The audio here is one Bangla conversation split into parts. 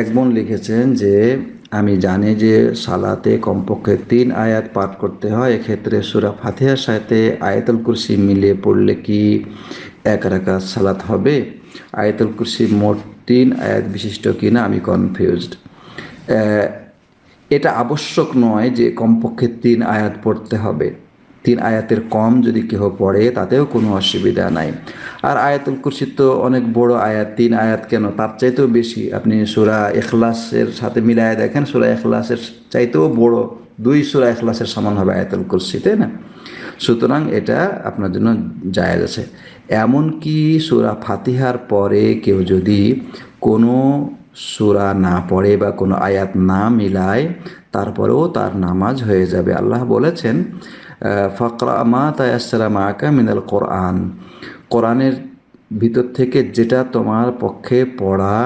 এক বোন লিখেছেন যে আমি জানি যে সালাতে কমপক্ষে তিন আয়াত পাঠ করতে হয় এক্ষেত্রে সুরা ফাতেহার সাথে আয়াতুল কুরসি মিলিয়ে পড়লে কি এক রাখা সালাত হবে আয়াতুল কুরসি মোট তিন আয়াত বিশিষ্ট কিনা আমি কনফিউজড এটা আবশ্যক নয় যে কমপক্ষে তিন আয়াত পড়তে হবে তিন আয়াতের কম যদি কেহ পড়ে তাতেও কোনো অসুবিধা নাই আর আয়াতুল কুরসি তো অনেক বড় আয়াত তিন আয়াত কেন তার চাইতেও বেশি আপনি সুরা এখলাসের সাথে মিলায় দেখেন সুরা এখলাসের চাইতেও বড় দুই সুরা এখলাসের সমান হবে আয়াতুল কুরসি তাই না সুতরাং এটা আপনার জন্য জায়গা আছে এমনকি সুরা ফাতিহার পরে কেউ যদি কোনো সুরা না পড়ে বা কোনো আয়াত না মিলায় তারপরেও তার নামাজ হয়ে যাবে আল্লাহ বলেছেন ফকরা মা মা আকা মিনাল কোরআন কোরআনের ভিতর থেকে যেটা তোমার পক্ষে পড়া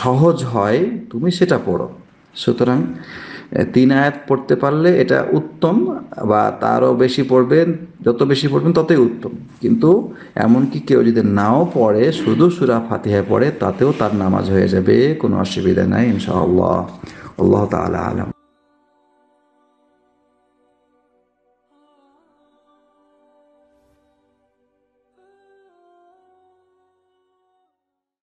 সহজ হয় তুমি সেটা পড়ো সুতরাং তিন আয়াত পড়তে পারলে এটা উত্তম বা তারও বেশি পড়বেন যত বেশি পড়বেন ততই উত্তম কিন্তু এমনকি কেউ যদি নাও পড়ে শুধু সুরা ফাতিহায় পড়ে তাতেও তার নামাজ হয়ে যাবে কোনো অসুবিধা নাই ইনশাআল্লাহ আল্লাহ তালা আলম